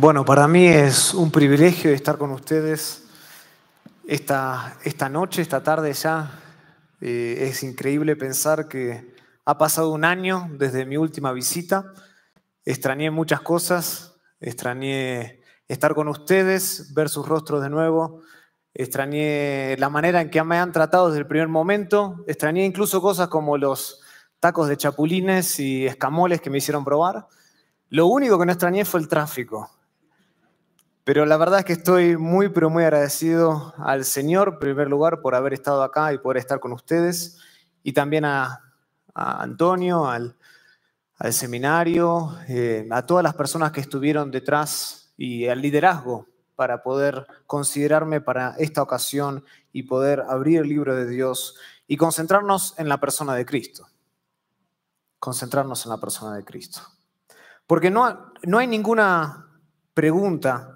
Bueno, para mí es un privilegio estar con ustedes esta, noche, esta tarde ya. Eh, es increíble pensar que ha pasado un año desde mi última visita. Extrañé muchas cosas, extrañé estar con ustedes, ver sus rostros de nuevo, extrañé la manera en que me han tratado desde el primer momento, extrañé incluso cosas como los tacos de chapulines y escamoles que me hicieron probar. Lo único que no extrañé fue el tráfico. Pero la verdad es que estoy muy, pero muy agradecido al Señor, en primer lugar, por haber estado acá y poder estar con ustedes, y también a, Antonio, al, seminario, eh, a todas las personas que estuvieron detrás y al liderazgo para poder considerarme para esta ocasión y poder abrir el libro de Dios y concentrarnos en la persona de Cristo. Concentrarnos en la persona de Cristo. Porque no, no hay ninguna pregunta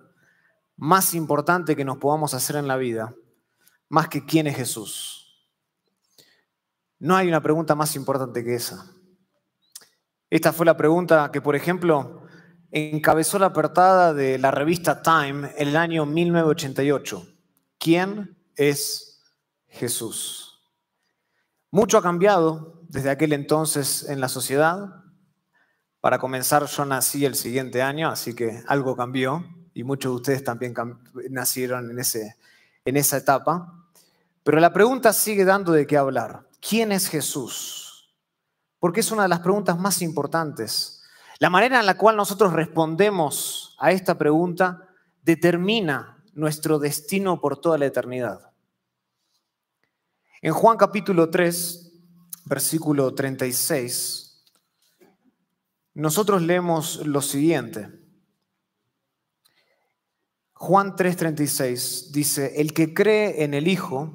más importante que nos podamos hacer en la vida, más que quién es Jesús. No hay una pregunta más importante que esa. Esta fue la pregunta que, por ejemplo, encabezó la portada de la revista Time en el año 1988. ¿Quién es Jesús? Mucho ha cambiado desde aquel entonces en la sociedad. Para comenzar, yo nací el siguiente año, así que algo cambió y muchos de ustedes también nacieron en, ese, en esa etapa. Pero la pregunta sigue dando de qué hablar. ¿Quién es Jesús? Porque es una de las preguntas más importantes. La manera en la cual nosotros respondemos a esta pregunta determina nuestro destino por toda la eternidad. En Juan capítulo 3, versículo 36, nosotros leemos lo siguiente. Juan 3:36 dice, el que cree en el Hijo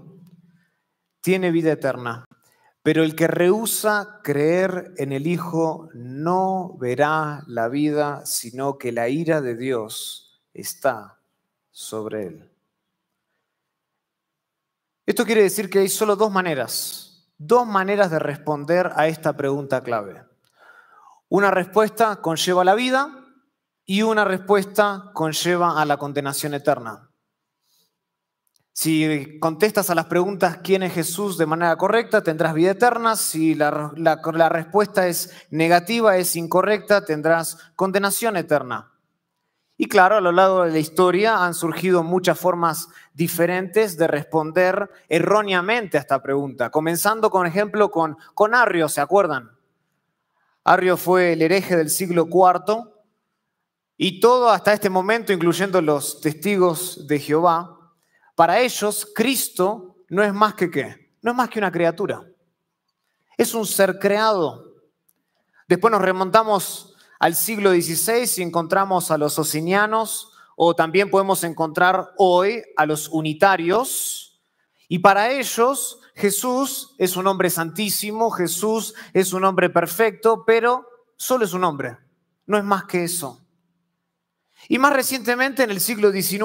tiene vida eterna, pero el que rehúsa creer en el Hijo no verá la vida, sino que la ira de Dios está sobre él. Esto quiere decir que hay solo dos maneras, dos maneras de responder a esta pregunta clave. Una respuesta conlleva la vida y una respuesta conlleva a la condenación eterna. Si contestas a las preguntas quién es Jesús de manera correcta, tendrás vida eterna. Si la, respuesta es negativa, es incorrecta, tendrás condenación eterna. Y claro, a lo largo de la historia han surgido muchas formas diferentes de responder erróneamente a esta pregunta, comenzando con ejemplo con, con Arrio, ¿se acuerdan? Arrio fue el hereje del siglo IV y todo hasta este momento, incluyendo los testigos de Jehová, para ellos Cristo no es más que qué, no es más que una criatura. Es un ser creado. Después nos remontamos al siglo XVI y encontramos a los osinianos, o también podemos encontrar hoy a los unitarios. Y para ellos Jesús es un hombre santísimo, Jesús es un hombre perfecto, pero solo es un hombre, no es más que eso. Y más recientemente, en el siglo XIX,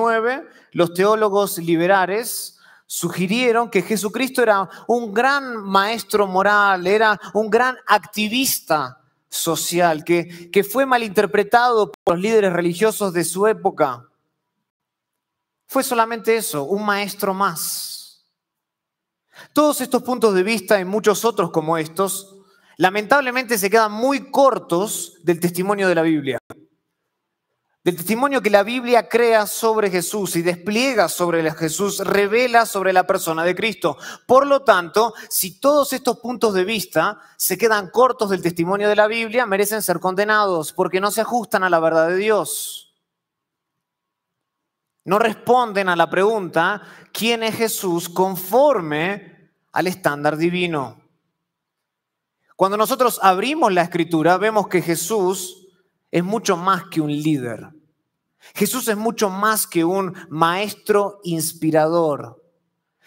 los teólogos liberales sugirieron que Jesucristo era un gran maestro moral, era un gran activista social, que, que fue malinterpretado por los líderes religiosos de su época. Fue solamente eso, un maestro más. Todos estos puntos de vista y muchos otros como estos, lamentablemente se quedan muy cortos del testimonio de la Biblia del testimonio que la Biblia crea sobre Jesús y despliega sobre Jesús, revela sobre la persona de Cristo. Por lo tanto, si todos estos puntos de vista se quedan cortos del testimonio de la Biblia, merecen ser condenados porque no se ajustan a la verdad de Dios. No responden a la pregunta, ¿quién es Jesús conforme al estándar divino? Cuando nosotros abrimos la escritura, vemos que Jesús es mucho más que un líder. Jesús es mucho más que un maestro inspirador.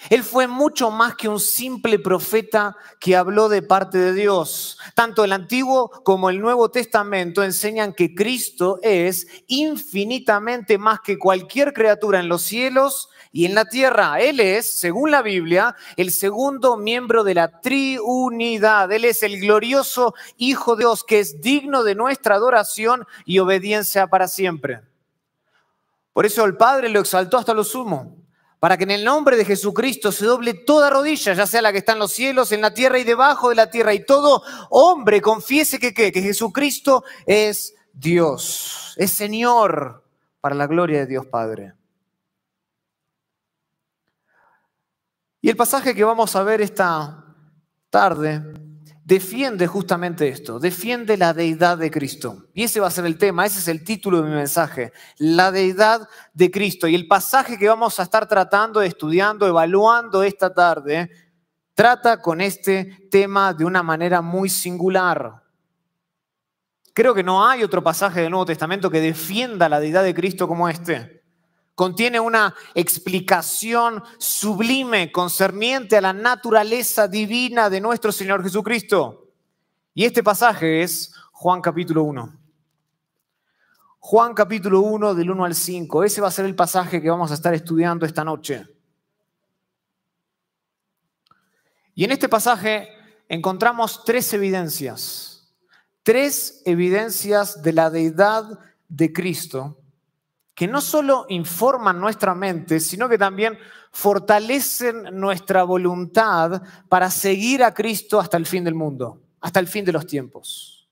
Él fue mucho más que un simple profeta que habló de parte de Dios. Tanto el Antiguo como el Nuevo Testamento enseñan que Cristo es infinitamente más que cualquier criatura en los cielos y en la tierra. Él es, según la Biblia, el segundo miembro de la triunidad. Él es el glorioso Hijo de Dios que es digno de nuestra adoración y obediencia para siempre. Por eso el Padre lo exaltó hasta lo sumo para que en el nombre de Jesucristo se doble toda rodilla, ya sea la que está en los cielos, en la tierra y debajo de la tierra, y todo hombre confiese que, que Jesucristo es Dios, es Señor, para la gloria de Dios Padre. Y el pasaje que vamos a ver esta tarde defiende justamente esto, defiende la deidad de Cristo. Y ese va a ser el tema, ese es el título de mi mensaje, la deidad de Cristo. Y el pasaje que vamos a estar tratando, estudiando, evaluando esta tarde, trata con este tema de una manera muy singular. Creo que no hay otro pasaje del Nuevo Testamento que defienda la deidad de Cristo como este contiene una explicación sublime concerniente a la naturaleza divina de nuestro Señor Jesucristo. Y este pasaje es Juan capítulo 1. Juan capítulo 1 del 1 al 5. Ese va a ser el pasaje que vamos a estar estudiando esta noche. Y en este pasaje encontramos tres evidencias, tres evidencias de la deidad de Cristo que no solo informan nuestra mente, sino que también fortalecen nuestra voluntad para seguir a Cristo hasta el fin del mundo, hasta el fin de los tiempos.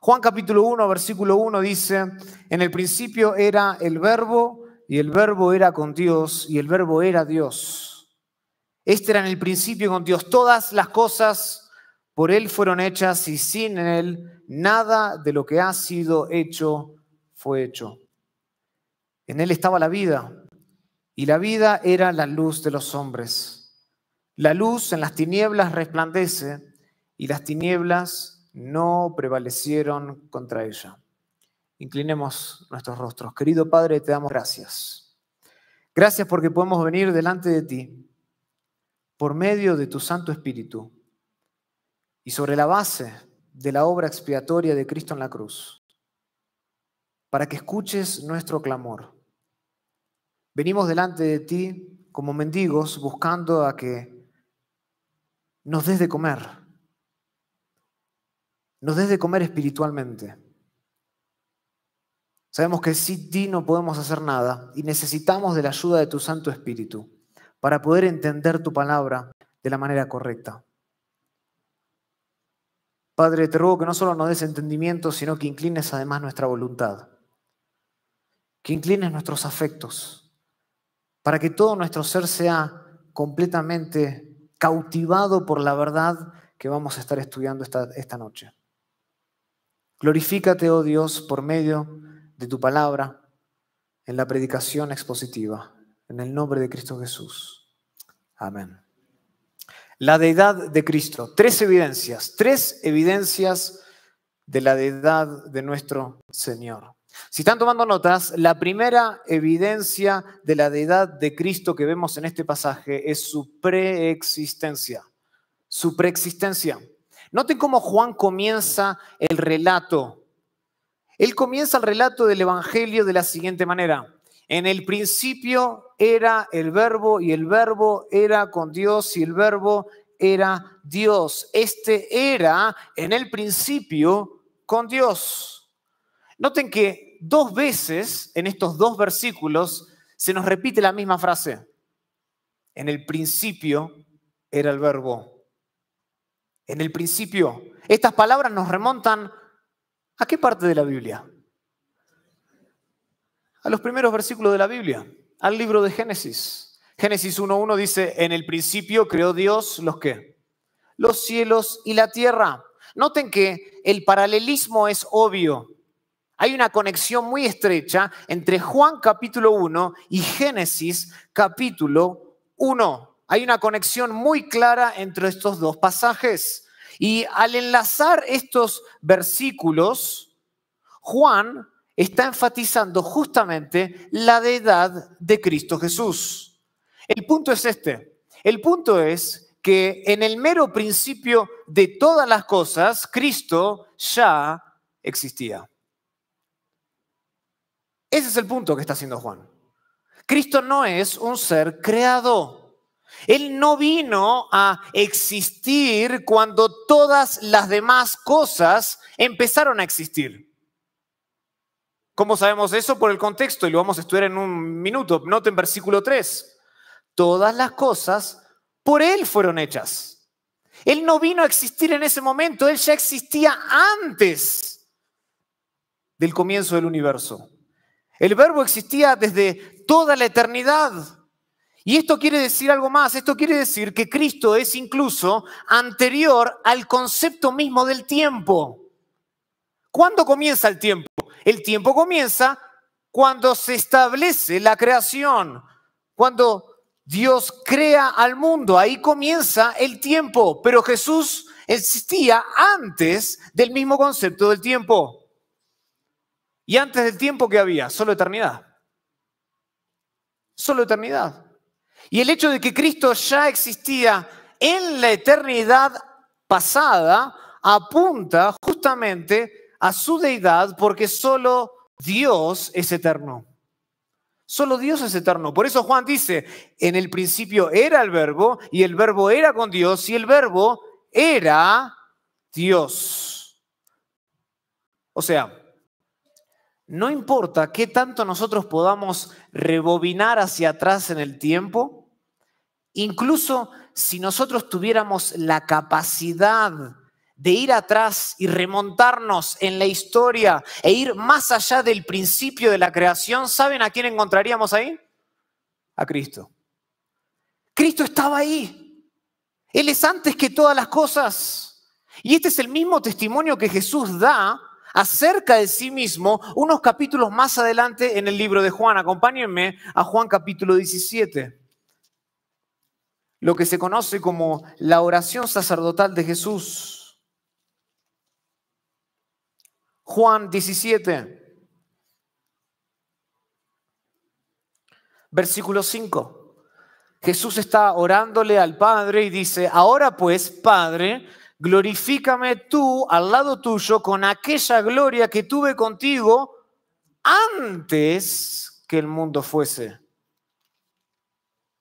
Juan capítulo 1, versículo 1 dice, en el principio era el verbo y el verbo era con Dios y el verbo era Dios. Este era en el principio con Dios. Todas las cosas por Él fueron hechas y sin Él nada de lo que ha sido hecho fue hecho. En él estaba la vida, y la vida era la luz de los hombres. La luz en las tinieblas resplandece, y las tinieblas no prevalecieron contra ella. Inclinemos nuestros rostros. Querido Padre, te damos gracias. Gracias porque podemos venir delante de ti por medio de tu Santo Espíritu y sobre la base de la obra expiatoria de Cristo en la cruz para que escuches nuestro clamor. Venimos delante de ti como mendigos buscando a que nos des de comer, nos des de comer espiritualmente. Sabemos que sin ti no podemos hacer nada y necesitamos de la ayuda de tu Santo Espíritu para poder entender tu palabra de la manera correcta. Padre, te ruego que no solo nos des entendimiento, sino que inclines además nuestra voluntad que inclines nuestros afectos, para que todo nuestro ser sea completamente cautivado por la verdad que vamos a estar estudiando esta, noche. Glorifícate, oh Dios, por medio de tu palabra en la predicación expositiva, en el nombre de Cristo Jesús. Amén. La deidad de Cristo. Tres evidencias, tres evidencias de la deidad de nuestro Señor. Si están tomando notas, la primera evidencia de la deidad de Cristo que vemos en este pasaje es su preexistencia. Su preexistencia. Noten cómo Juan comienza el relato. Él comienza el relato del Evangelio de la siguiente manera. En el principio era el verbo y el verbo era con Dios y el verbo era Dios. Este era en el principio con Dios. Noten que dos veces en estos dos versículos se nos repite la misma frase. En el principio era el verbo. En el principio. Estas palabras nos remontan a qué parte de la Biblia? A los primeros versículos de la Biblia, al libro de Génesis. Génesis 1.1 dice, en el principio creó Dios los qué? Los cielos y la tierra. Noten que el paralelismo es obvio. Hay una conexión muy estrecha entre Juan capítulo 1 y Génesis capítulo 1. Hay una conexión muy clara entre estos dos pasajes. Y al enlazar estos versículos, Juan está enfatizando justamente la deidad de Cristo Jesús. El punto es este. El punto es que en el mero principio de todas las cosas, Cristo ya existía. Ese es el punto que está haciendo Juan. Cristo no es un ser creado. Él no vino a existir cuando todas las demás cosas empezaron a existir. ¿Cómo sabemos eso? Por el contexto, y lo vamos a estudiar en un minuto. en versículo 3. Todas las cosas por Él fueron hechas. Él no vino a existir en ese momento, Él ya existía antes del comienzo del universo. El verbo existía desde toda la eternidad. Y esto quiere decir algo más, esto quiere decir que Cristo es incluso anterior al concepto mismo del tiempo. ¿Cuándo comienza el tiempo? El tiempo comienza cuando se establece la creación, cuando Dios crea al mundo, ahí comienza el tiempo, pero Jesús existía antes del mismo concepto del tiempo. Y antes del tiempo que había, solo eternidad. Solo eternidad. Y el hecho de que Cristo ya existía en la eternidad pasada apunta justamente a su deidad porque solo Dios es eterno. Solo Dios es eterno. Por eso Juan dice, en el principio era el verbo y el verbo era con Dios y el verbo era Dios. O sea, no importa qué tanto nosotros podamos rebobinar hacia atrás en el tiempo, incluso si nosotros tuviéramos la capacidad de ir atrás y remontarnos en la historia e ir más allá del principio de la creación, ¿saben a quién encontraríamos ahí? A Cristo. Cristo estaba ahí. Él es antes que todas las cosas. Y este es el mismo testimonio que Jesús da acerca de sí mismo unos capítulos más adelante en el libro de Juan. Acompáñenme a Juan capítulo 17, lo que se conoce como la oración sacerdotal de Jesús. Juan 17, versículo 5. Jesús está orándole al Padre y dice, ahora pues, Padre, glorifícame tú al lado tuyo con aquella gloria que tuve contigo antes que el mundo fuese.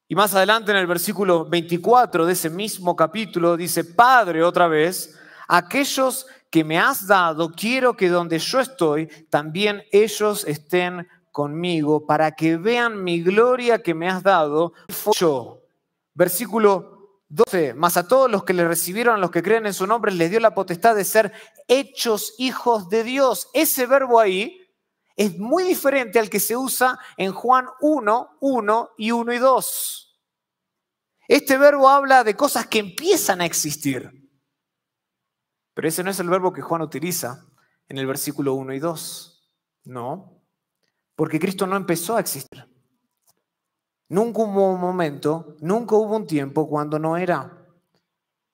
Y más adelante en el versículo 24 de ese mismo capítulo dice, Padre otra vez, aquellos que me has dado, quiero que donde yo estoy, también ellos estén conmigo, para que vean mi gloria que me has dado. yo. Versículo 12. Más a todos los que le recibieron, a los que creen en su nombre, les dio la potestad de ser hechos hijos de Dios. Ese verbo ahí es muy diferente al que se usa en Juan 1, 1 y 1 y 2. Este verbo habla de cosas que empiezan a existir. Pero ese no es el verbo que Juan utiliza en el versículo 1 y 2. No, porque Cristo no empezó a existir. Nunca hubo un momento, nunca hubo un tiempo cuando no era.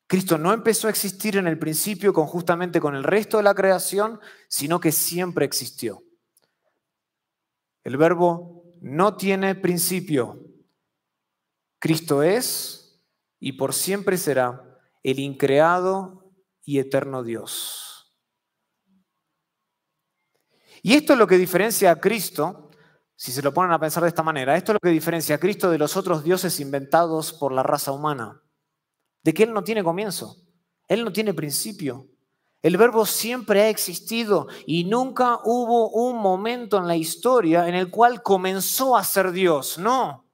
Cristo no empezó a existir en el principio justamente con el resto de la creación, sino que siempre existió. El verbo no tiene principio. Cristo es y por siempre será el increado y eterno Dios. Y esto es lo que diferencia a Cristo si se lo ponen a pensar de esta manera, esto es lo que diferencia a Cristo de los otros dioses inventados por la raza humana, de que Él no tiene comienzo, Él no tiene principio. El verbo siempre ha existido y nunca hubo un momento en la historia en el cual comenzó a ser Dios, no.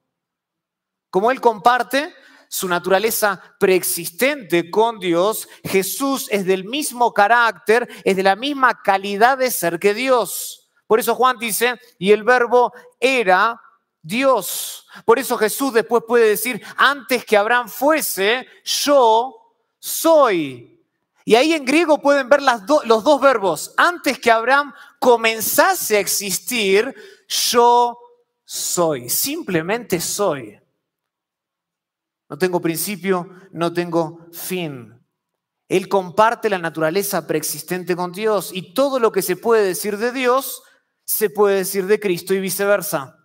Como Él comparte, su naturaleza preexistente con Dios, Jesús es del mismo carácter, es de la misma calidad de ser que Dios. Por eso Juan dice, y el verbo era Dios. Por eso Jesús después puede decir, antes que Abraham fuese, yo soy. Y ahí en griego pueden ver las los dos verbos. Antes que Abraham comenzase a existir, yo soy. Simplemente soy. No tengo principio, no tengo fin. Él comparte la naturaleza preexistente con Dios y todo lo que se puede decir de Dios se puede decir de Cristo y viceversa.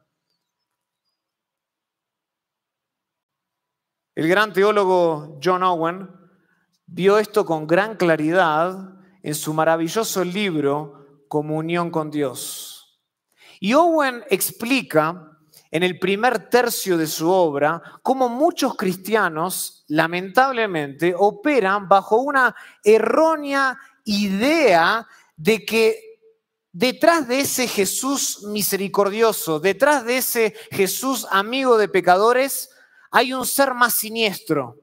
El gran teólogo John Owen vio esto con gran claridad en su maravilloso libro Comunión con Dios. Y Owen explica en el primer tercio de su obra cómo muchos cristianos, lamentablemente, operan bajo una errónea idea de que Detrás de ese Jesús misericordioso, detrás de ese Jesús amigo de pecadores, hay un ser más siniestro.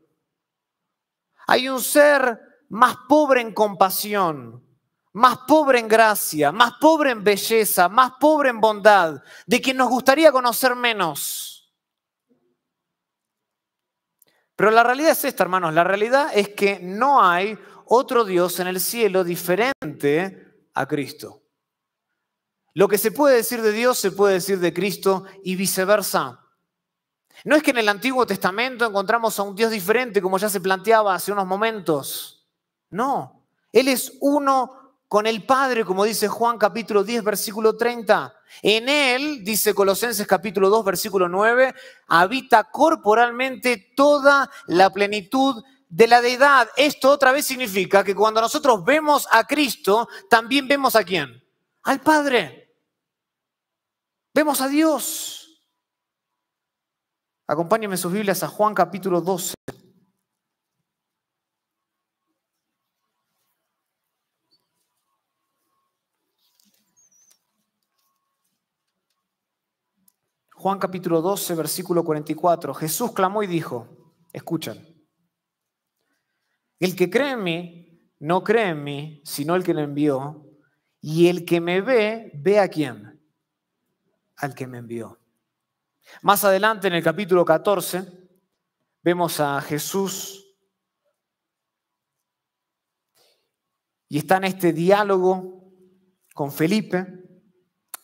Hay un ser más pobre en compasión, más pobre en gracia, más pobre en belleza, más pobre en bondad, de quien nos gustaría conocer menos. Pero la realidad es esta, hermanos, la realidad es que no hay otro Dios en el cielo diferente a Cristo. Lo que se puede decir de Dios se puede decir de Cristo y viceversa. No es que en el Antiguo Testamento encontramos a un Dios diferente, como ya se planteaba hace unos momentos. No, Él es uno con el Padre, como dice Juan capítulo 10, versículo 30. En Él, dice Colosenses capítulo 2, versículo 9, habita corporalmente toda la plenitud de la deidad. Esto otra vez significa que cuando nosotros vemos a Cristo, también vemos a quién? Al Padre. Vemos a Dios. Acompáñenme sus Biblias a Juan capítulo 12. Juan capítulo 12, versículo 44. Jesús clamó y dijo, escuchan, el que cree en mí, no cree en mí, sino el que lo envió, y el que me ve, ve a quién al que me envió. Más adelante, en el capítulo 14, vemos a Jesús y está en este diálogo con Felipe.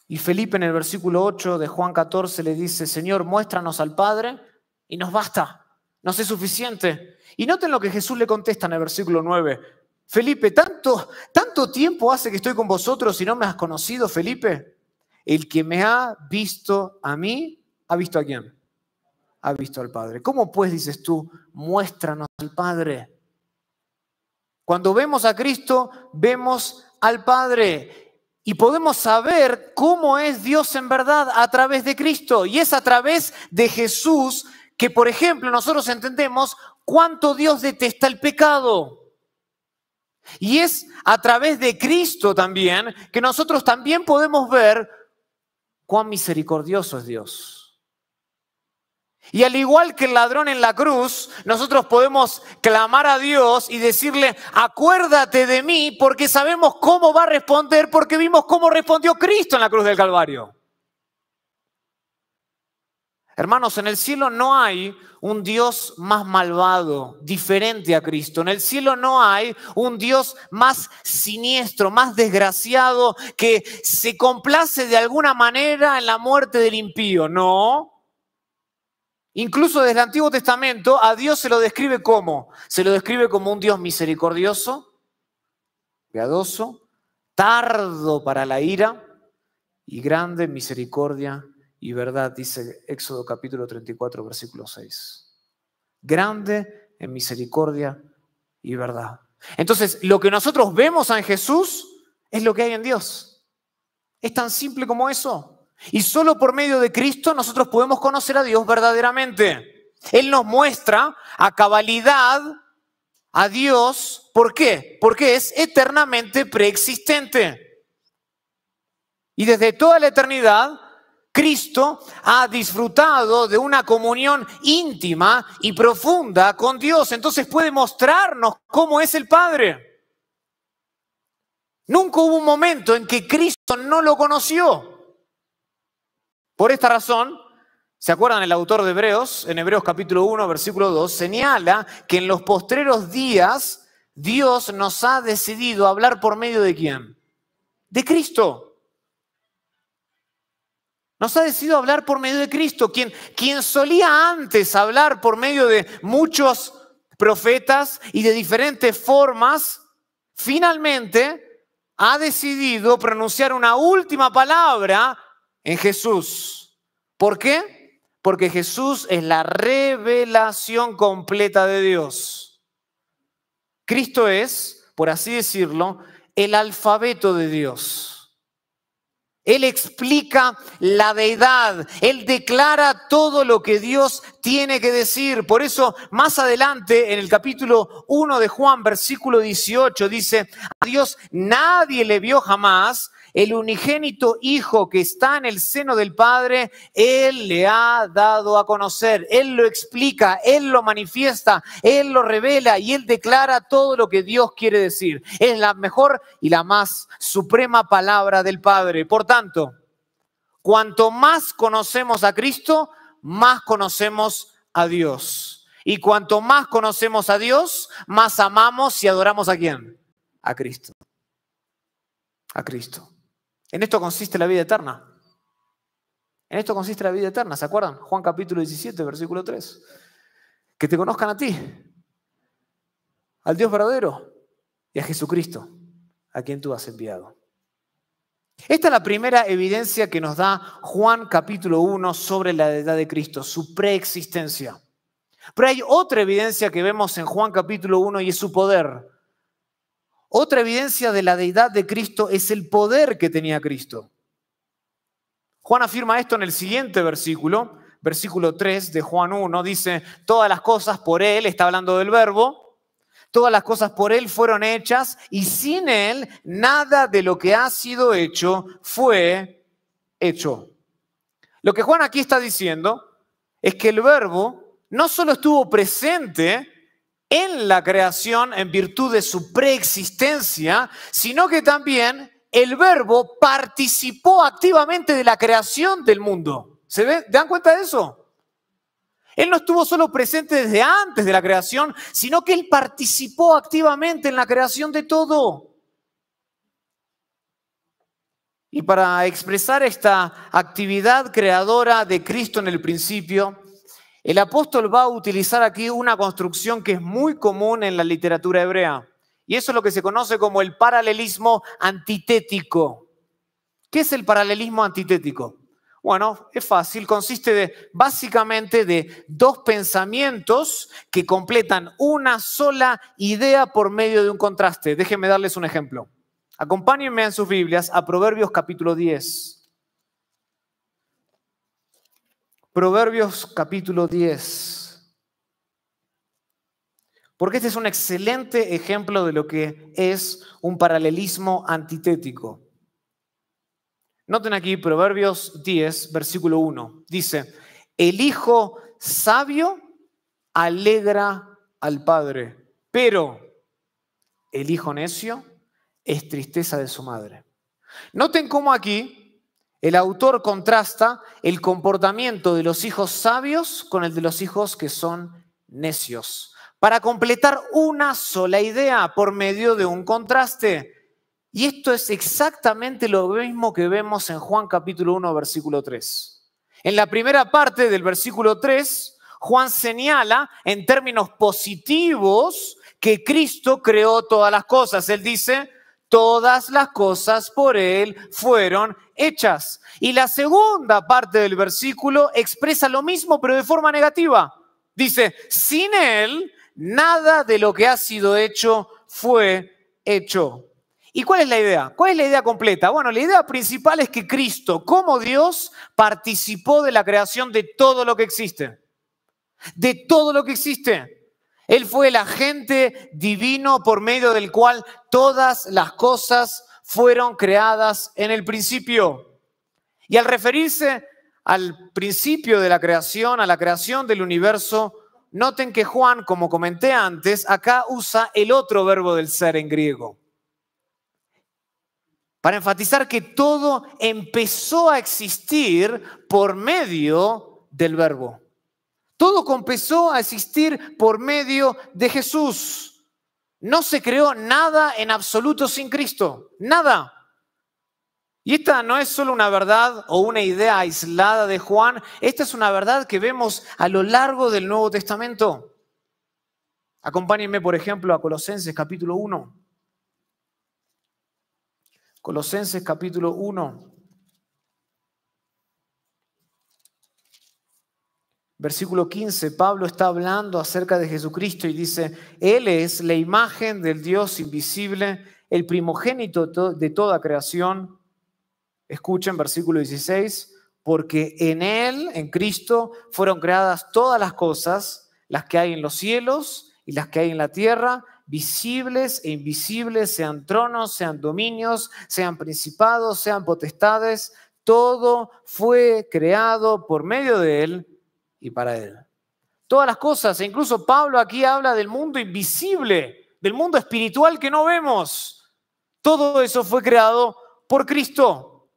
Y Felipe en el versículo 8 de Juan 14 le dice, Señor, muéstranos al Padre y nos basta, nos es suficiente. Y noten lo que Jesús le contesta en el versículo 9. Felipe, ¿tanto, tanto tiempo hace que estoy con vosotros y no me has conocido, Felipe? El que me ha visto a mí, ¿ha visto a quién? Ha visto al Padre. ¿Cómo pues dices tú, muéstranos al Padre? Cuando vemos a Cristo, vemos al Padre. Y podemos saber cómo es Dios en verdad a través de Cristo. Y es a través de Jesús que, por ejemplo, nosotros entendemos cuánto Dios detesta el pecado. Y es a través de Cristo también que nosotros también podemos ver cuán misericordioso es Dios. Y al igual que el ladrón en la cruz, nosotros podemos clamar a Dios y decirle, acuérdate de mí porque sabemos cómo va a responder porque vimos cómo respondió Cristo en la cruz del Calvario. Hermanos, en el cielo no hay un Dios más malvado, diferente a Cristo. En el cielo no hay un Dios más siniestro, más desgraciado, que se complace de alguna manera en la muerte del impío. No. Incluso desde el Antiguo Testamento a Dios se lo describe como, se lo describe como un Dios misericordioso, piadoso, tardo para la ira y grande misericordia y verdad, dice Éxodo capítulo 34, versículo 6. Grande en misericordia y verdad. Entonces, lo que nosotros vemos en Jesús es lo que hay en Dios. Es tan simple como eso. Y solo por medio de Cristo nosotros podemos conocer a Dios verdaderamente. Él nos muestra a cabalidad a Dios. ¿Por qué? Porque es eternamente preexistente. Y desde toda la eternidad Cristo ha disfrutado de una comunión íntima y profunda con Dios, entonces puede mostrarnos cómo es el Padre. Nunca hubo un momento en que Cristo no lo conoció. Por esta razón, ¿se acuerdan el autor de Hebreos? En Hebreos capítulo 1, versículo 2, señala que en los postreros días Dios nos ha decidido hablar por medio de quién? De Cristo. Nos ha decidido hablar por medio de Cristo, quien, quien solía antes hablar por medio de muchos profetas y de diferentes formas, finalmente ha decidido pronunciar una última palabra en Jesús. ¿Por qué? Porque Jesús es la revelación completa de Dios. Cristo es, por así decirlo, el alfabeto de Dios. Él explica la deidad, Él declara todo lo que Dios tiene que decir. Por eso, más adelante, en el capítulo 1 de Juan, versículo 18, dice, a Dios nadie le vio jamás, el unigénito Hijo que está en el seno del Padre, Él le ha dado a conocer, Él lo explica, Él lo manifiesta, Él lo revela y Él declara todo lo que Dios quiere decir. Es la mejor y la más suprema palabra del Padre. Por tanto, cuanto más conocemos a Cristo, más conocemos a Dios. Y cuanto más conocemos a Dios, más amamos y adoramos a quién? A Cristo. A Cristo. En esto consiste la vida eterna. En esto consiste la vida eterna, ¿se acuerdan? Juan capítulo 17, versículo 3. Que te conozcan a ti, al Dios verdadero y a Jesucristo, a quien tú has enviado. Esta es la primera evidencia que nos da Juan capítulo 1 sobre la edad de Cristo, su preexistencia. Pero hay otra evidencia que vemos en Juan capítulo 1 y es su poder. Otra evidencia de la deidad de Cristo es el poder que tenía Cristo. Juan afirma esto en el siguiente versículo, versículo 3 de Juan 1, dice, todas las cosas por Él, está hablando del verbo, todas las cosas por Él fueron hechas y sin Él nada de lo que ha sido hecho fue hecho. Lo que Juan aquí está diciendo es que el verbo no solo estuvo presente en la creación en virtud de su preexistencia, sino que también el verbo participó activamente de la creación del mundo. ¿Se ¿Dan cuenta de eso? Él no estuvo solo presente desde antes de la creación, sino que él participó activamente en la creación de todo. Y para expresar esta actividad creadora de Cristo en el principio, el apóstol va a utilizar aquí una construcción que es muy común en la literatura hebrea, y eso es lo que se conoce como el paralelismo antitético. ¿Qué es el paralelismo antitético? Bueno, es fácil, consiste básicamente de dos pensamientos que completan una sola idea por medio de un contraste. Déjenme darles un ejemplo. Acompáñenme en sus Biblias a Proverbios capítulo 10. Proverbios capítulo 10. Porque este es un excelente ejemplo de lo que es un paralelismo antitético. Noten aquí Proverbios 10, versículo 1. Dice, el hijo sabio alegra al padre, pero el hijo necio es tristeza de su madre. Noten cómo aquí el autor contrasta el comportamiento de los hijos sabios con el de los hijos que son necios, para completar una sola idea por medio de un contraste. Y esto es exactamente lo mismo que vemos en Juan capítulo 1, versículo 3. En la primera parte del versículo 3, Juan señala en términos positivos que Cristo creó todas las cosas. Él dice, todas las cosas por Él fueron hechas. Y la segunda parte del versículo expresa lo mismo, pero de forma negativa. Dice, sin Él, nada de lo que ha sido hecho fue hecho. ¿Y cuál es la idea? ¿Cuál es la idea completa? Bueno, la idea principal es que Cristo, como Dios, participó de la creación de todo lo que existe. De todo lo que existe. Él fue el agente divino por medio del cual todas las cosas fueron creadas en el principio. Y al referirse al principio de la creación, a la creación del universo, noten que Juan, como comenté antes, acá usa el otro verbo del ser en griego. Para enfatizar que todo empezó a existir por medio del verbo. Todo comenzó a existir por medio de Jesús. No se creó nada en absoluto sin Cristo, nada. Y esta no es solo una verdad o una idea aislada de Juan, esta es una verdad que vemos a lo largo del Nuevo Testamento. Acompáñenme, por ejemplo, a Colosenses capítulo 1. Colosenses capítulo 1. versículo 15, Pablo está hablando acerca de Jesucristo y dice, Él es la imagen del Dios invisible, el primogénito de toda creación. Escuchen versículo 16, porque en Él, en Cristo, fueron creadas todas las cosas, las que hay en los cielos y las que hay en la tierra, visibles e invisibles, sean tronos, sean dominios, sean principados, sean potestades. Todo fue creado por medio de Él y para Él. Todas las cosas, e incluso Pablo aquí habla del mundo invisible, del mundo espiritual que no vemos. Todo eso fue creado por Cristo.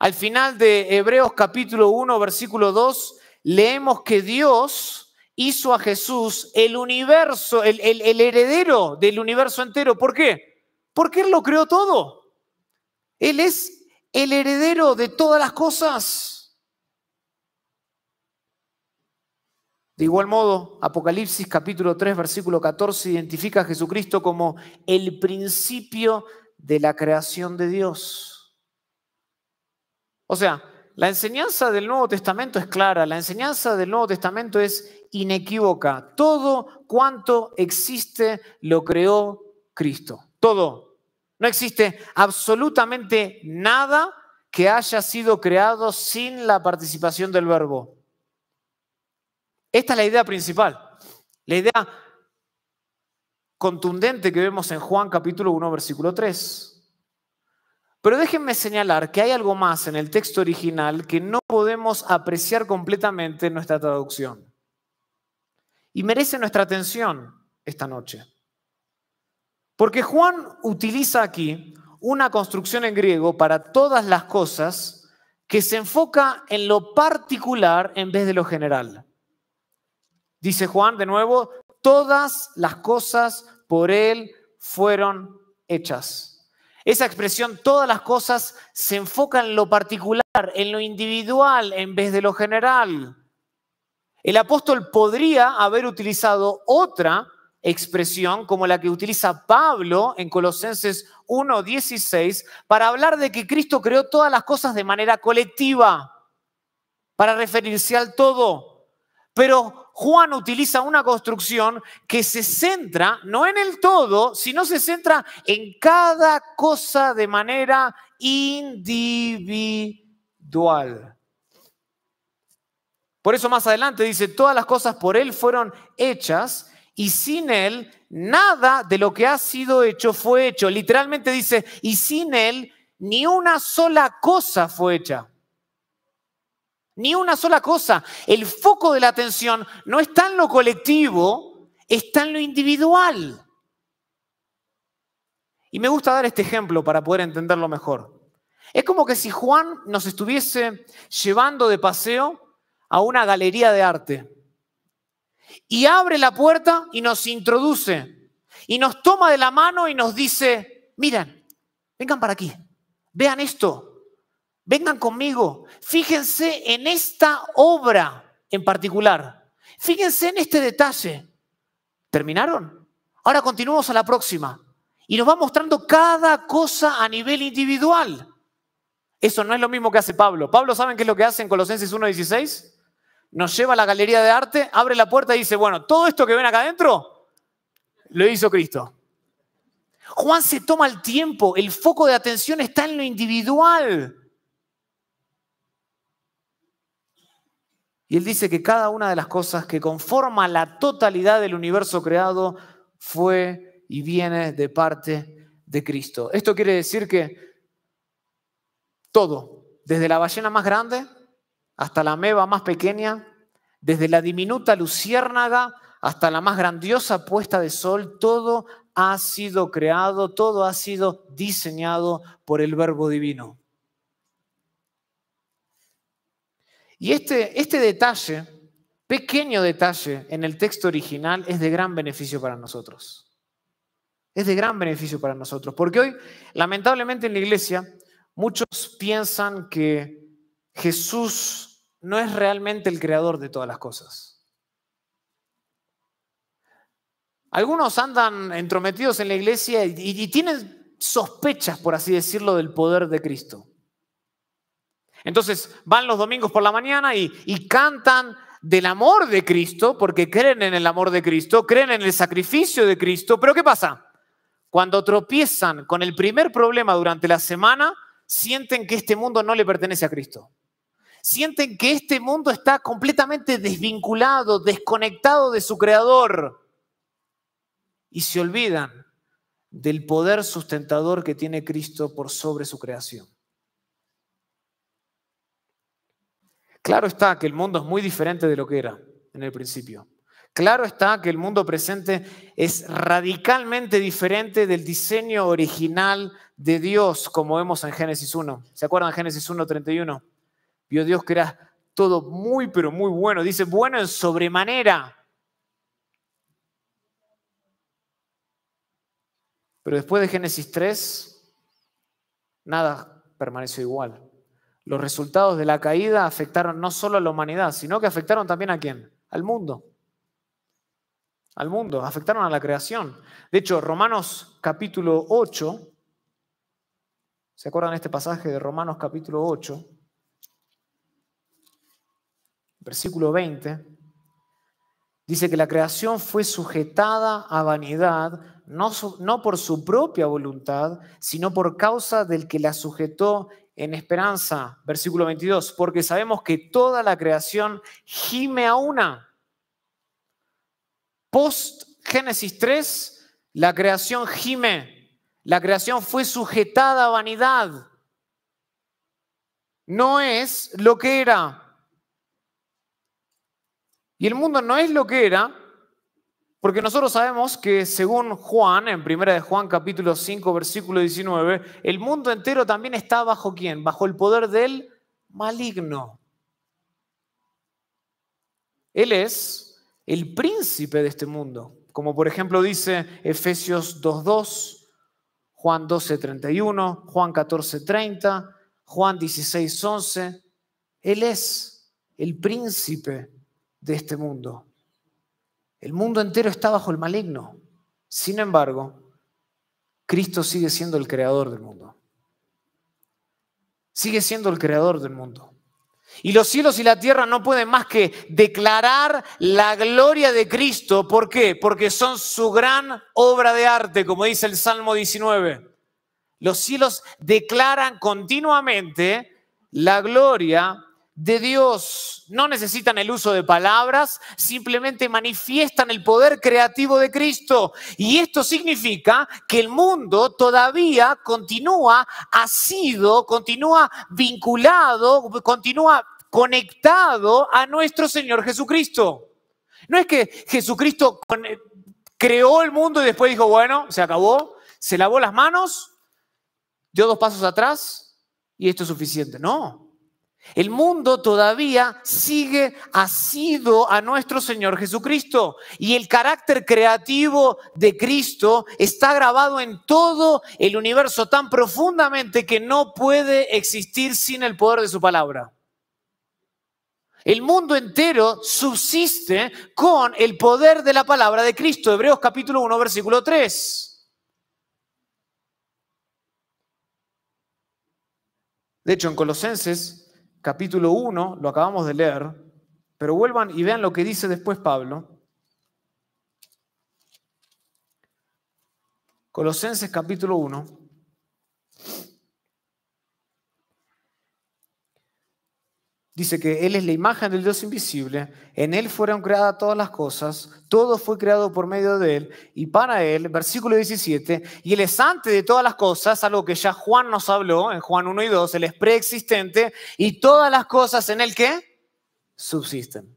Al final de Hebreos capítulo 1, versículo 2, leemos que Dios hizo a Jesús el universo, el, el, el heredero del universo entero. ¿Por qué? Porque Él lo creó todo. Él es el heredero de todas las cosas. De igual modo, Apocalipsis capítulo 3, versículo 14 identifica a Jesucristo como el principio de la creación de Dios. O sea, la enseñanza del Nuevo Testamento es clara, la enseñanza del Nuevo Testamento es inequívoca. Todo cuanto existe lo creó Cristo. Todo. No existe absolutamente nada que haya sido creado sin la participación del verbo. Esta es la idea principal, la idea contundente que vemos en Juan capítulo 1, versículo 3. Pero déjenme señalar que hay algo más en el texto original que no podemos apreciar completamente en nuestra traducción. Y merece nuestra atención esta noche. Porque Juan utiliza aquí una construcción en griego para todas las cosas que se enfoca en lo particular en vez de lo general. Dice Juan de nuevo, todas las cosas por Él fueron hechas. Esa expresión, todas las cosas, se enfoca en lo particular, en lo individual, en vez de lo general. El apóstol podría haber utilizado otra expresión como la que utiliza Pablo en Colosenses 1.16 para hablar de que Cristo creó todas las cosas de manera colectiva, para referirse al todo. Pero Juan utiliza una construcción que se centra no en el todo, sino se centra en cada cosa de manera individual. Por eso más adelante dice, todas las cosas por Él fueron hechas y sin Él nada de lo que ha sido hecho fue hecho. Literalmente dice, y sin Él ni una sola cosa fue hecha. Ni una sola cosa. El foco de la atención no está en lo colectivo, está en lo individual. Y me gusta dar este ejemplo para poder entenderlo mejor. Es como que si Juan nos estuviese llevando de paseo a una galería de arte y abre la puerta y nos introduce y nos toma de la mano y nos dice, miren, vengan para aquí, vean esto, Vengan conmigo, fíjense en esta obra en particular, fíjense en este detalle. ¿Terminaron? Ahora continuamos a la próxima y nos va mostrando cada cosa a nivel individual. Eso no es lo mismo que hace Pablo. Pablo, ¿saben qué es lo que hace en Colosenses 1.16? Nos lleva a la galería de arte, abre la puerta y dice, bueno, todo esto que ven acá adentro lo hizo Cristo. Juan se toma el tiempo, el foco de atención está en lo individual. Y él dice que cada una de las cosas que conforma la totalidad del universo creado fue y viene de parte de Cristo. Esto quiere decir que todo, desde la ballena más grande hasta la meba más pequeña, desde la diminuta luciérnaga hasta la más grandiosa puesta de sol, todo ha sido creado, todo ha sido diseñado por el Verbo Divino. Y este, este, detalle, pequeño detalle en el texto original, es de gran beneficio para nosotros. Es de gran beneficio para nosotros, porque hoy, lamentablemente en la iglesia, muchos piensan que Jesús no es realmente el creador de todas las cosas. Algunos andan entrometidos en la iglesia y tienen sospechas, por así decirlo, del poder de Cristo. Entonces van los domingos por la mañana y, cantan del amor de Cristo, porque creen en el amor de Cristo, creen en el sacrificio de Cristo, pero ¿qué pasa? Cuando tropiezan con el primer problema durante la semana, sienten que este mundo no le pertenece a Cristo. Sienten que este mundo está completamente desvinculado, desconectado de su Creador. Y se olvidan del poder sustentador que tiene Cristo por sobre su creación. Claro está que el mundo es muy diferente de lo que era en el principio. Claro está que el mundo presente es radicalmente diferente del diseño original de Dios, como vemos en Génesis 1. ¿Se acuerdan Génesis 1.31? Vio Dios que era todo muy, pero muy bueno. Dice, bueno en sobremanera. Pero después de Génesis 3, nada permaneció igual los resultados de la caída afectaron no solo a la humanidad, sino que afectaron también a quién? Al mundo. Al mundo, afectaron a la creación. De hecho, Romanos capítulo 8, ¿se acuerdan este pasaje de Romanos capítulo 8? Versículo 20. Dice que la creación fue sujetada a vanidad, no, por su propia voluntad, sino por causa del que la sujetó en esperanza. Versículo 22, porque sabemos que toda la creación gime a una. Post Génesis 3, la creación gime, la creación fue sujetada a vanidad. No es lo que era, y el mundo no es lo que era, porque nosotros sabemos que según Juan, en primera de Juan capítulo 5, versículo 19, el mundo entero también está bajo quién? Bajo el poder del maligno. Él es el príncipe de este mundo, como por ejemplo dice Efesios 2.2, Juan 12.31, Juan 14.30, Juan 16.11. Él es el príncipe de este mundo. El mundo entero está bajo el maligno. Sin embargo, Cristo sigue siendo el creador del mundo. Sigue siendo el creador del mundo. Y los cielos y la tierra no pueden más que declarar la gloria de Cristo. ¿Por qué? Porque son su gran obra de arte, como dice el Salmo 19. Los cielos declaran continuamente la gloria de Dios no necesitan el uso de palabras, simplemente manifiestan el poder creativo de Cristo. Y esto significa que el mundo todavía continúa ha sido, continúa vinculado, continúa conectado a nuestro Señor Jesucristo. No es que Jesucristo eh, creó el mundo y después dijo, bueno, se acabó, se lavó las manos, dio dos pasos atrás y esto es suficiente. No, el mundo todavía sigue asido a nuestro Señor Jesucristo y el carácter creativo de Cristo está grabado en todo el universo tan profundamente que no puede existir sin el poder de su palabra. El mundo entero subsiste con el poder de la palabra de Cristo, Hebreos capítulo 1, versículo 3. De hecho, en Colosenses capítulo 1, lo acabamos de leer, pero vuelvan y vean lo que dice después Pablo. Colosenses capítulo 1. Dice que Él es la imagen del Dios invisible, en Él fueron creadas todas las cosas, todo fue creado por medio de Él y para Él, versículo 17, y Él es antes de todas las cosas, algo que ya Juan nos habló en Juan 1 y 2, Él es preexistente y todas las cosas en Él que subsisten.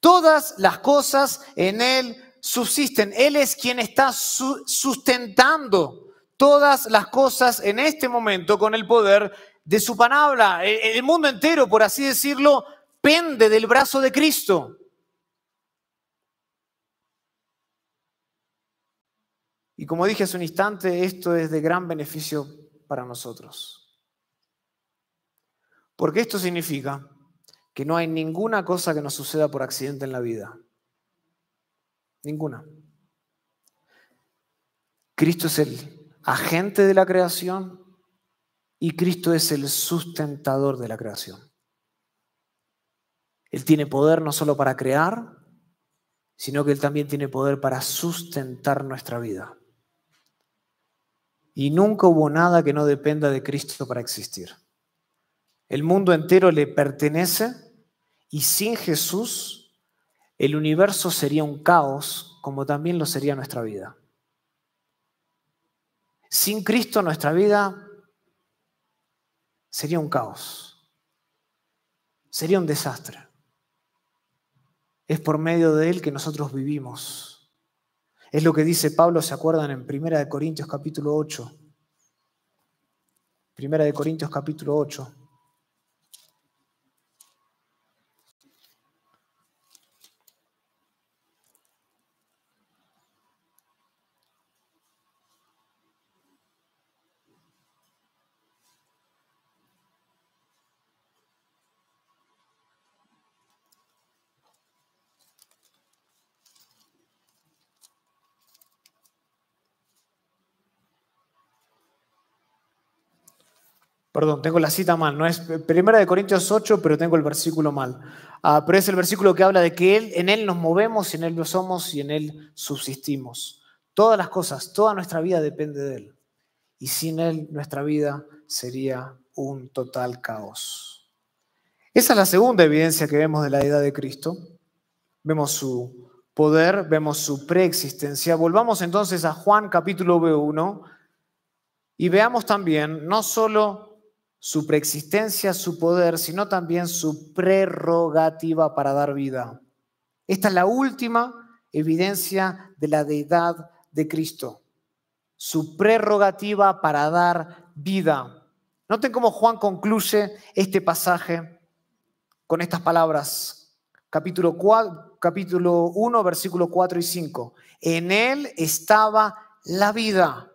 Todas las cosas en Él subsisten, Él es quien está sustentando todas las cosas en este momento con el poder de su palabra. E, e, el, mundo entero, por así decirlo, pende del brazo de Cristo. Y como dije hace un instante, esto es de gran beneficio para nosotros. Porque esto significa que no hay ninguna cosa que nos suceda por accidente en la vida. Ninguna. Cristo es el agente de la creación, y Cristo es el sustentador de la creación. Él tiene poder no solo para crear, sino que Él también tiene poder para sustentar nuestra vida. Y nunca hubo nada que no dependa de Cristo para existir. El mundo entero le pertenece y sin Jesús el universo sería un caos como también lo sería nuestra vida. Sin Cristo nuestra vida sería un caos, sería un desastre. Es por medio de Él que nosotros vivimos. Es lo que dice Pablo, ¿se acuerdan en 1 Corintios capítulo 8? de Corintios capítulo 8. Perdón, tengo la cita mal, no es Primera de Corintios 8, pero tengo el versículo mal. Ah, pero es el versículo que habla de que él, en Él nos movemos, en Él lo somos y en Él subsistimos. Todas las cosas, toda nuestra vida depende de Él. Y sin Él nuestra vida sería un total caos. Esa es la segunda evidencia que vemos de la edad de Cristo. Vemos su poder, vemos su preexistencia. Volvamos entonces a Juan capítulo b 1 y veamos también no solo su preexistencia, su poder, sino también su prerrogativa para dar vida. Esta es la última evidencia de la deidad de Cristo, su prerrogativa para dar vida. Noten cómo Juan concluye este pasaje con estas palabras, capítulo, capítulo 1, versículos 4 y 5. En él estaba la vida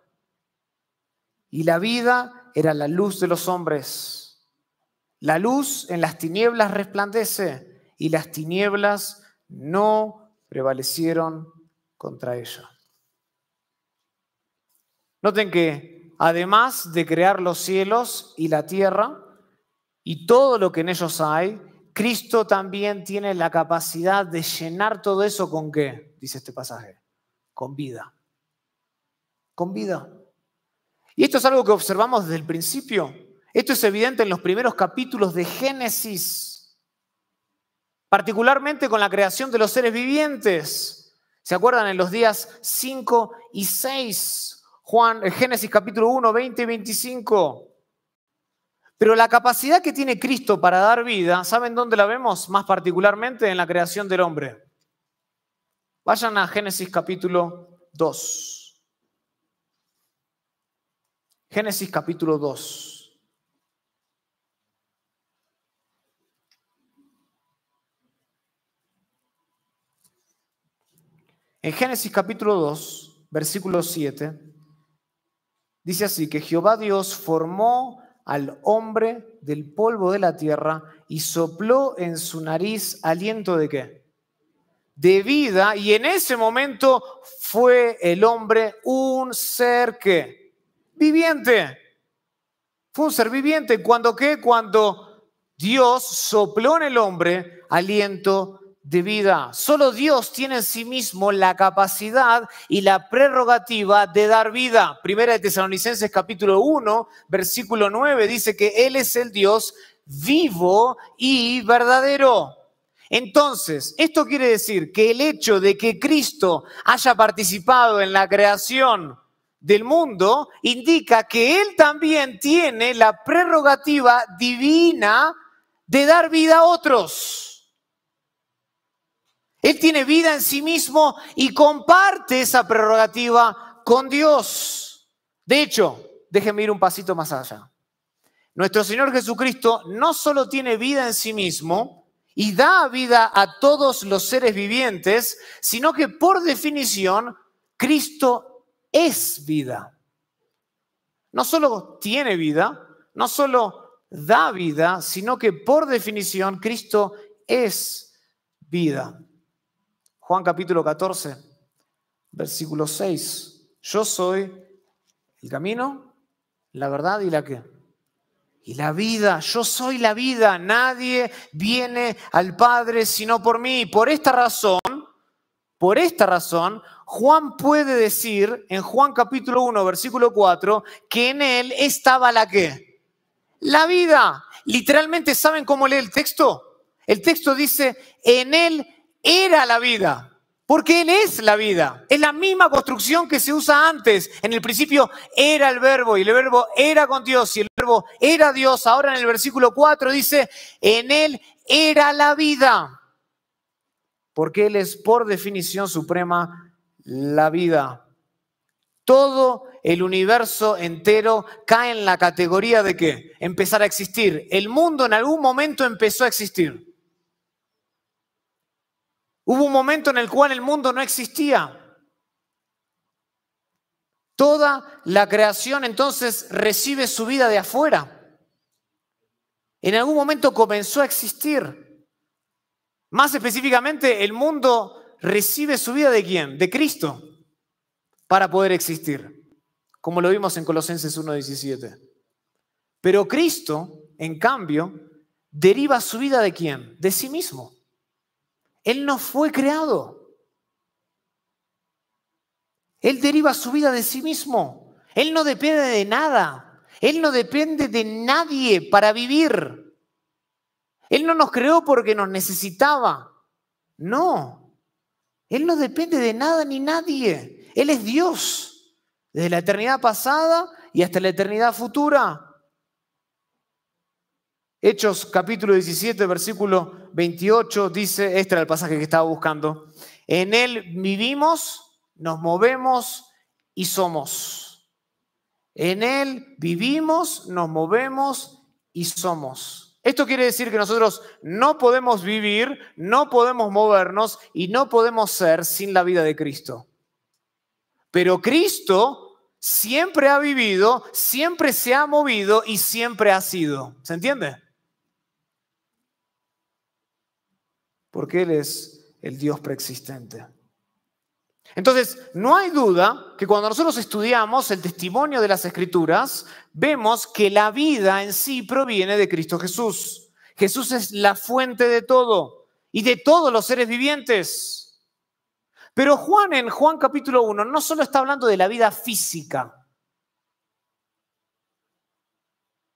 y la vida era la luz de los hombres. La luz en las tinieblas resplandece y las tinieblas no prevalecieron contra ella. Noten que además de crear los cielos y la tierra y todo lo que en ellos hay, Cristo también tiene la capacidad de llenar todo eso con qué, dice este pasaje, con vida. Con vida. Y esto es algo que observamos desde el principio. Esto es evidente en los primeros capítulos de Génesis, particularmente con la creación de los seres vivientes. ¿Se acuerdan en los días 5 y 6? Juan, eh, Génesis capítulo 1, 20 y 25. Pero la capacidad que tiene Cristo para dar vida, ¿saben dónde la vemos? Más particularmente en la creación del hombre. Vayan a Génesis capítulo 2. Génesis capítulo 2. En Génesis capítulo 2, versículo 7, dice así, que Jehová Dios formó al hombre del polvo de la tierra y sopló en su nariz aliento de qué? De vida, y en ese momento fue el hombre un ser que viviente. Fue un ser viviente. ¿Cuándo qué? Cuando Dios sopló en el hombre aliento de vida. Solo Dios tiene en sí mismo la capacidad y la prerrogativa de dar vida. Primera de Tesalonicenses capítulo 1, versículo 9 dice que Él es el Dios vivo y verdadero. Entonces, esto quiere decir que el hecho de que Cristo haya participado en la creación, del mundo indica que Él también tiene la prerrogativa divina de dar vida a otros. Él tiene vida en sí mismo y comparte esa prerrogativa con Dios. De hecho, déjenme ir un pasito más allá. Nuestro Señor Jesucristo no solo tiene vida en sí mismo y da vida a todos los seres vivientes, sino que por definición, Cristo es vida. No solo tiene vida, no solo da vida, sino que por definición Cristo es vida. Juan capítulo 14, versículo 6. Yo soy el camino, la verdad y la Y la vida, yo soy la vida, nadie viene al Padre sino por mí. Por esta razón, por esta razón, Juan puede decir en Juan capítulo 1, versículo 4, que en él estaba la qué? La vida. Literalmente, ¿saben cómo lee el texto? El texto dice, en él era la vida. Porque Él es la vida. Es la misma construcción que se usa antes. En el principio era el verbo y el verbo era con Dios y el verbo era Dios. Ahora en el versículo 4 dice, en Él era la vida. Porque Él es por definición suprema la vida. Todo el universo entero cae en la categoría de qué? Empezar a existir. El mundo en algún momento empezó a existir. Hubo un momento en el cual el mundo no existía. Toda la creación entonces recibe su vida de afuera. En algún momento comenzó a existir. Más específicamente, el mundo recibe su vida de quién? De Cristo, para poder existir, como lo vimos en Colosenses 1.17. Pero Cristo, en cambio, deriva su vida de quién? De sí mismo. Él no fue creado. Él deriva su vida de sí mismo. Él no depende de nada. Él no depende de nadie para vivir. Él no nos creó porque nos necesitaba. No, él no depende de nada ni nadie. Él es Dios. Desde la eternidad pasada y hasta la eternidad futura. Hechos capítulo 17, versículo 28 dice, este era el pasaje que estaba buscando, en Él vivimos, nos movemos y somos. En Él vivimos, nos movemos y somos. Esto quiere decir que nosotros no podemos vivir, no podemos movernos y no podemos ser sin la vida de Cristo. Pero Cristo siempre ha vivido, siempre se ha movido y siempre ha sido. ¿Se entiende? Porque Él es el Dios preexistente. Entonces, no hay duda que cuando nosotros estudiamos el testimonio de las escrituras, vemos que la vida en sí proviene de Cristo Jesús. Jesús es la fuente de todo y de todos los seres vivientes. Pero Juan en Juan capítulo 1 no solo está hablando de la vida física.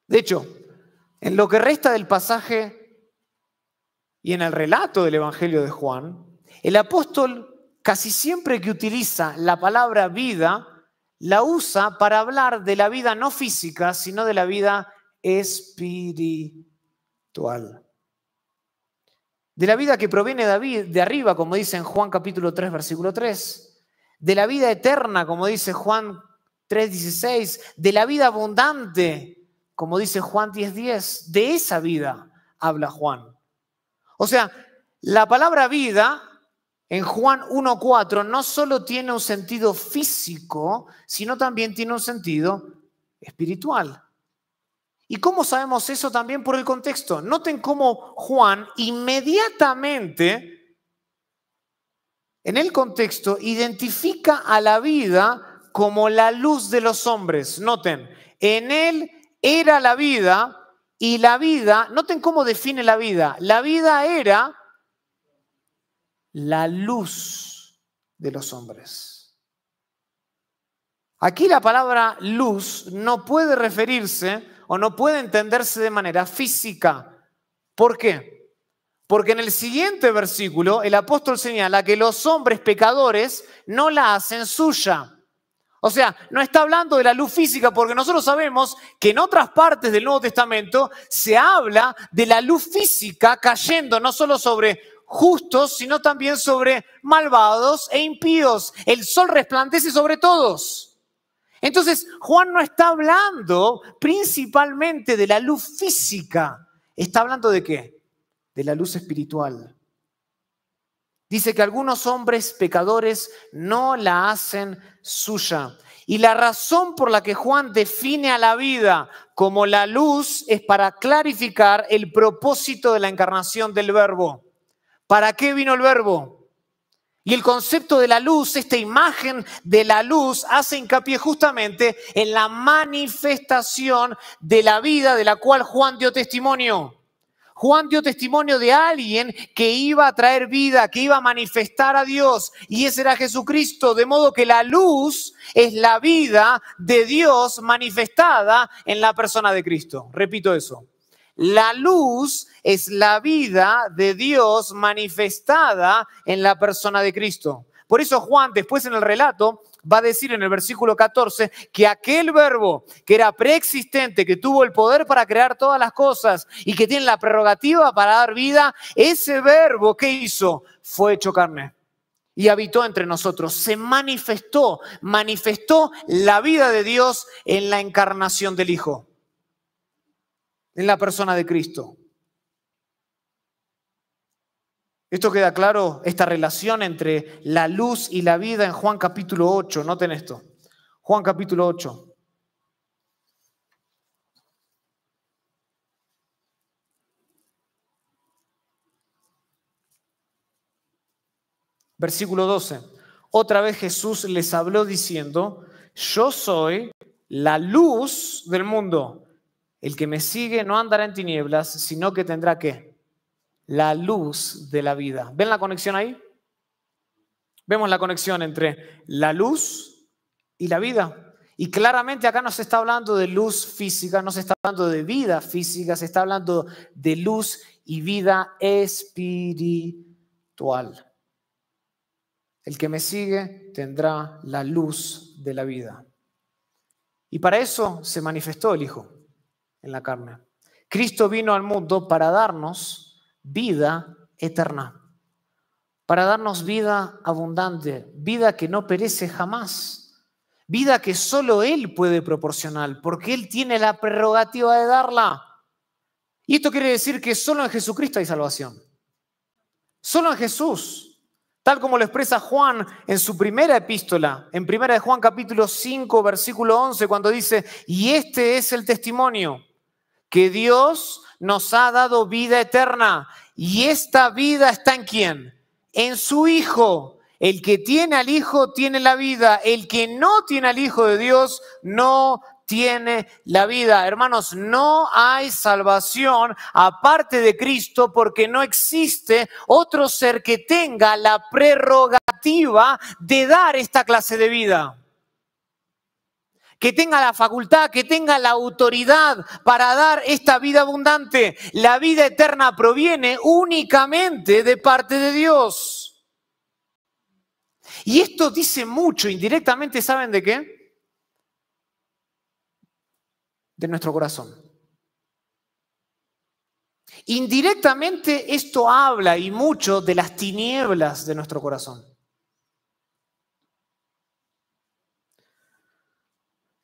De hecho, en lo que resta del pasaje y en el relato del Evangelio de Juan, el apóstol Casi siempre que utiliza la palabra vida, la usa para hablar de la vida no física, sino de la vida espiritual. De la vida que proviene de arriba, como dice en Juan capítulo 3, versículo 3. De la vida eterna, como dice Juan 16. De la vida abundante, como dice Juan 10, 10. De esa vida habla Juan. O sea, la palabra vida en Juan 1.4 no solo tiene un sentido físico, sino también tiene un sentido espiritual. ¿Y cómo sabemos eso también por el contexto? Noten cómo Juan inmediatamente, en el contexto, identifica a la vida como la luz de los hombres. Noten, en él era la vida y la vida, noten cómo define la vida. La vida era la luz de los hombres. Aquí la palabra luz no puede referirse o no puede entenderse de manera física. ¿Por qué? Porque en el siguiente versículo el apóstol señala que los hombres pecadores no la hacen suya. O sea, no está hablando de la luz física porque nosotros sabemos que en otras partes del Nuevo Testamento se habla de la luz física cayendo no solo sobre justos, sino también sobre malvados e impíos. El sol resplandece sobre todos. Entonces, Juan no está hablando principalmente de la luz física, está hablando de qué? De la luz espiritual. Dice que algunos hombres pecadores no la hacen suya. Y la razón por la que Juan define a la vida como la luz es para clarificar el propósito de la encarnación del verbo. ¿Para qué vino el verbo? Y el concepto de la luz, esta imagen de la luz, hace hincapié justamente en la manifestación de la vida de la cual Juan dio testimonio. Juan dio testimonio de alguien que iba a traer vida, que iba a manifestar a Dios, y ese era Jesucristo, de modo que la luz es la vida de Dios manifestada en la persona de Cristo. Repito eso. La luz es la vida de Dios manifestada en la persona de Cristo. Por eso Juan después en el relato va a decir en el versículo 14 que aquel verbo que era preexistente, que tuvo el poder para crear todas las cosas y que tiene la prerrogativa para dar vida, ese verbo que hizo fue hecho carne y habitó entre nosotros, se manifestó, manifestó la vida de Dios en la encarnación del Hijo en la persona de Cristo. Esto queda claro, esta relación entre la luz y la vida en Juan capítulo 8. Noten esto. Juan capítulo 8. Versículo 12. Otra vez Jesús les habló diciendo, yo soy la luz del mundo. El que me sigue no andará en tinieblas, sino que tendrá que la luz de la vida. ¿Ven la conexión ahí? Vemos la conexión entre la luz y la vida. Y claramente acá no se está hablando de luz física, no se está hablando de vida física, se está hablando de luz y vida espiritual. El que me sigue tendrá la luz de la vida. Y para eso se manifestó el Hijo en la carne. Cristo vino al mundo para darnos vida eterna, para darnos vida abundante, vida que no perece jamás, vida que solo Él puede proporcionar, porque Él tiene la prerrogativa de darla. Y esto quiere decir que solo en Jesucristo hay salvación. Solo en Jesús. Tal como lo expresa Juan en su primera epístola, en primera de Juan capítulo 5, versículo 11, cuando dice, y este es el testimonio, que Dios nos ha dado vida eterna. Y esta vida está en quién? En su Hijo. El que tiene al Hijo tiene la vida. El que no tiene al Hijo de Dios no tiene la vida. Hermanos, no hay salvación aparte de Cristo porque no existe otro ser que tenga la prerrogativa de dar esta clase de vida. Que tenga la facultad, que tenga la autoridad para dar esta vida abundante. La vida eterna proviene únicamente de parte de Dios. Y esto dice mucho, indirectamente, ¿saben de qué? de nuestro corazón. Indirectamente esto habla y mucho de las tinieblas de nuestro corazón.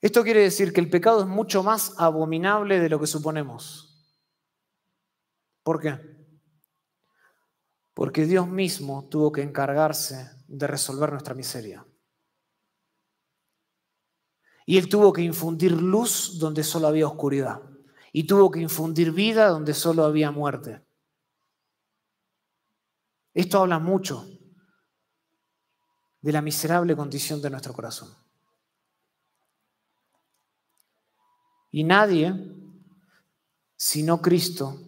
Esto quiere decir que el pecado es mucho más abominable de lo que suponemos. ¿Por qué? Porque Dios mismo tuvo que encargarse de resolver nuestra miseria. Y él tuvo que infundir luz donde solo había oscuridad. Y tuvo que infundir vida donde solo había muerte. Esto habla mucho de la miserable condición de nuestro corazón. Y nadie, sino Cristo,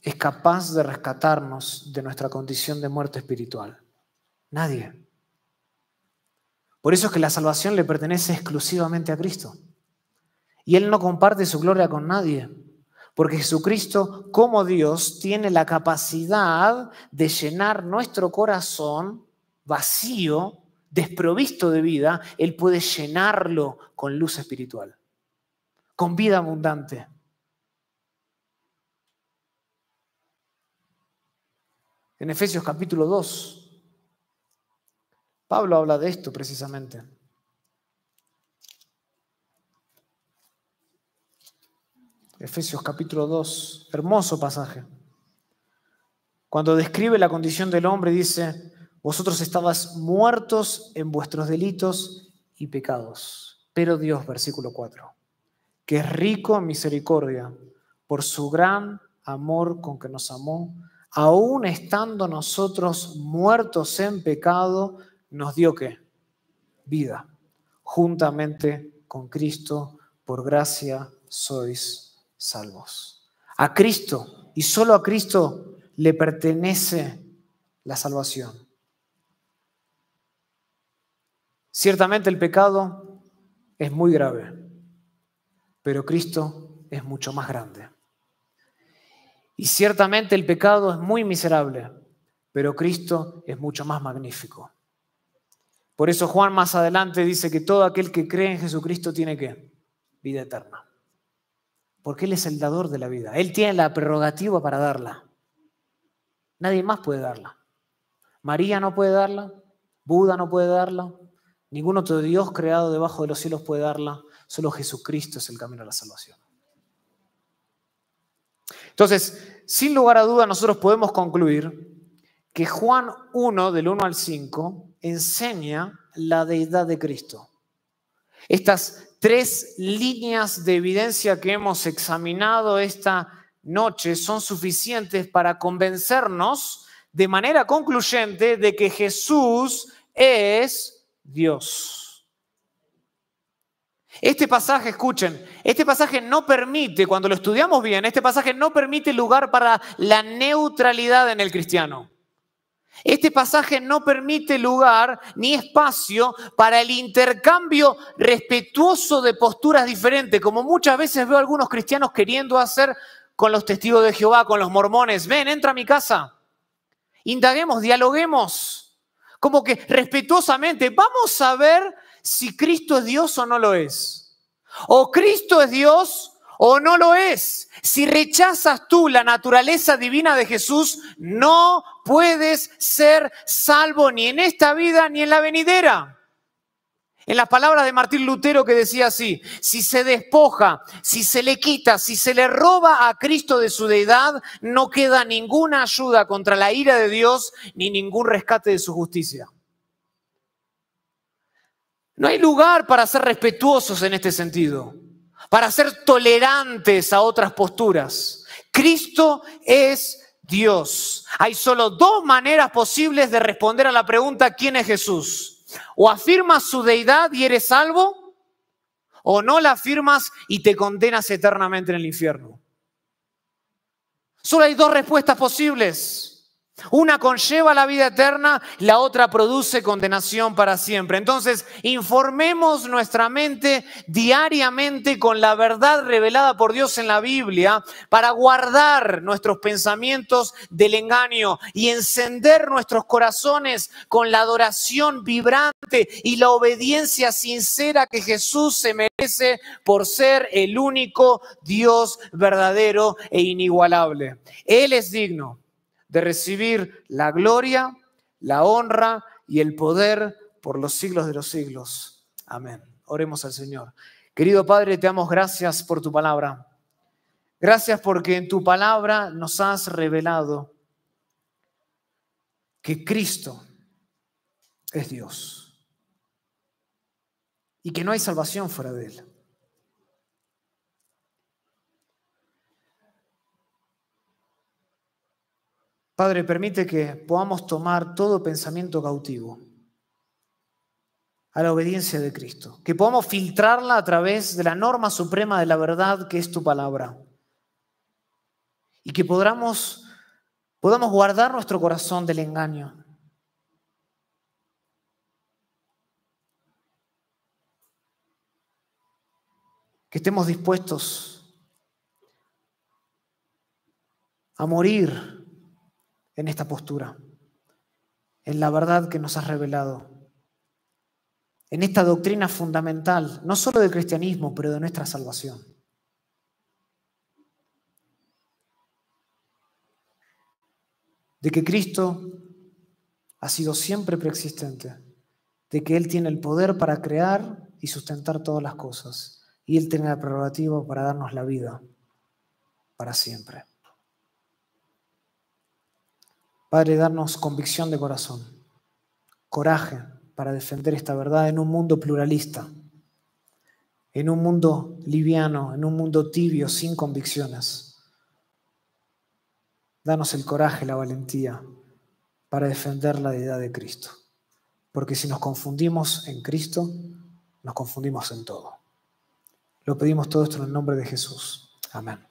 es capaz de rescatarnos de nuestra condición de muerte espiritual. Nadie. Por eso es que la salvación le pertenece exclusivamente a Cristo. Y Él no comparte su gloria con nadie, porque Jesucristo como Dios tiene la capacidad de llenar nuestro corazón vacío, desprovisto de vida, Él puede llenarlo con luz espiritual, con vida abundante. En Efesios capítulo 2, Pablo habla de esto precisamente. Efesios capítulo 2, hermoso pasaje. Cuando describe la condición del hombre dice, vosotros estabas muertos en vuestros delitos y pecados. Pero Dios, versículo 4, que es rico en misericordia, por su gran amor con que nos amó, aún estando nosotros muertos en pecado, nos dio qué? Vida. Juntamente con Cristo, por gracia sois salvos. A Cristo, y solo a Cristo le pertenece la salvación. Ciertamente el pecado es muy grave, pero Cristo es mucho más grande. Y ciertamente el pecado es muy miserable, pero Cristo es mucho más magnífico. Por eso Juan más adelante dice que todo aquel que cree en Jesucristo tiene que vida eterna. Porque Él es el dador de la vida. Él tiene la prerrogativa para darla. Nadie más puede darla. María no puede darla, Buda no puede darla, ningún otro Dios creado debajo de los cielos puede darla, solo Jesucristo es el camino a la salvación. Entonces, sin lugar a duda, nosotros podemos concluir que Juan 1, del 1 al 5, enseña la deidad de Cristo. Estas tres líneas de evidencia que hemos examinado esta noche son suficientes para convencernos de manera concluyente de que Jesús es Dios. Este pasaje, escuchen, este pasaje no permite, cuando lo estudiamos bien, este pasaje no permite lugar para la neutralidad en el cristiano. Este pasaje no permite lugar ni espacio para el intercambio respetuoso de posturas diferentes, como muchas veces veo algunos cristianos queriendo hacer con los testigos de Jehová, con los mormones. Ven, entra a mi casa. Indaguemos, dialoguemos. Como que respetuosamente, vamos a ver si Cristo es Dios o no lo es. O Cristo es Dios o no lo es. Si rechazas tú la naturaleza divina de Jesús, no puedes ser salvo ni en esta vida ni en la venidera. En las palabras de Martín Lutero que decía así, si se despoja, si se le quita, si se le roba a Cristo de su deidad, no queda ninguna ayuda contra la ira de Dios ni ningún rescate de su justicia. No hay lugar para ser respetuosos en este sentido para ser tolerantes a otras posturas. Cristo es Dios. Hay solo dos maneras posibles de responder a la pregunta ¿quién es Jesús? O afirmas su deidad y eres salvo, o no la afirmas y te condenas eternamente en el infierno. Solo hay dos respuestas posibles. Una conlleva la vida eterna, la otra produce condenación para siempre. Entonces, informemos nuestra mente diariamente con la verdad revelada por Dios en la Biblia para guardar nuestros pensamientos del engaño y encender nuestros corazones con la adoración vibrante y la obediencia sincera que Jesús se merece por ser el único Dios verdadero e inigualable. Él es digno de recibir la gloria, la honra y el poder por los siglos de los siglos. Amén. Oremos al Señor. Querido Padre, te damos gracias por tu palabra. Gracias porque en tu palabra nos has revelado que Cristo es Dios y que no hay salvación fuera de Él. Padre, permite que podamos tomar todo pensamiento cautivo a la obediencia de Cristo, que podamos filtrarla a través de la norma suprema de la verdad que es tu palabra y que podamos, podamos guardar nuestro corazón del engaño. Que estemos dispuestos a morir en esta postura, en la verdad que nos has revelado, en esta doctrina fundamental, no solo del cristianismo, pero de nuestra salvación. De que Cristo ha sido siempre preexistente, de que Él tiene el poder para crear y sustentar todas las cosas, y Él tiene el prerrogativo para darnos la vida para siempre. Padre, darnos convicción de corazón, coraje para defender esta verdad en un mundo pluralista, en un mundo liviano, en un mundo tibio, sin convicciones. Danos el coraje, la valentía para defender la deidad de Cristo. Porque si nos confundimos en Cristo, nos confundimos en todo. Lo pedimos todo esto en el nombre de Jesús. Amén.